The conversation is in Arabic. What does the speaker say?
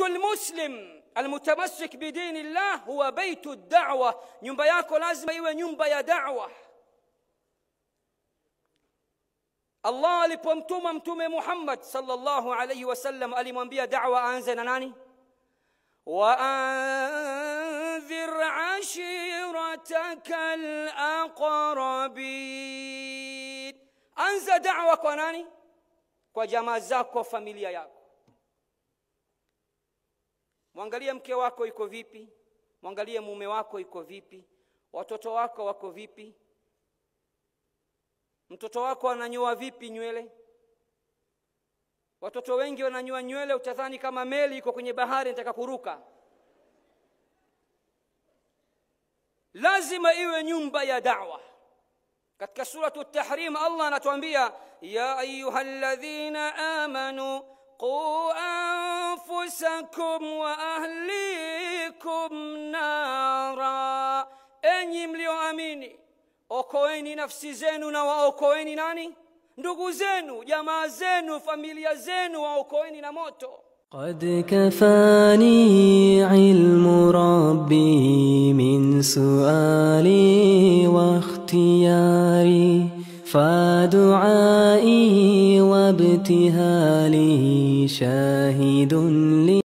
المسلم المتمسك بدين الله هو بيت الدعوة ينبياكو لازم أيوة ينبيا دعوة الله لبمتم أمتم محمد صلى الله عليه وسلم ألي بيا دعوة أنزل ناني وأنذر عشيرتك الأقربين أنزل دعوة كناني وجمازاكو فاميليا ياكو Mwangalie mke wako iko vipi, mwangalie mume wako iko vipi, watoto wako wako vipi, mtoto wako ananyoa vipi nywele. Watoto wengi wananyoa nywele, utadhani kama meli iko kwenye bahari nataka kuruka. Lazima iwe nyumba ya dawa. Katika suratu Tahrim Allah anatuambia ya ayuha alladhina amanu qu أنفسكم وأهليكم نارا أني إيه مليو أميني أوكويني نفسي زينونا وأوكويني ناني ndugu زينو jamaa zenu familia zenu waokoeni na moto قد كفاني علم ربي من سؤالي واختياري فدعائي وابتهالي شاهد لي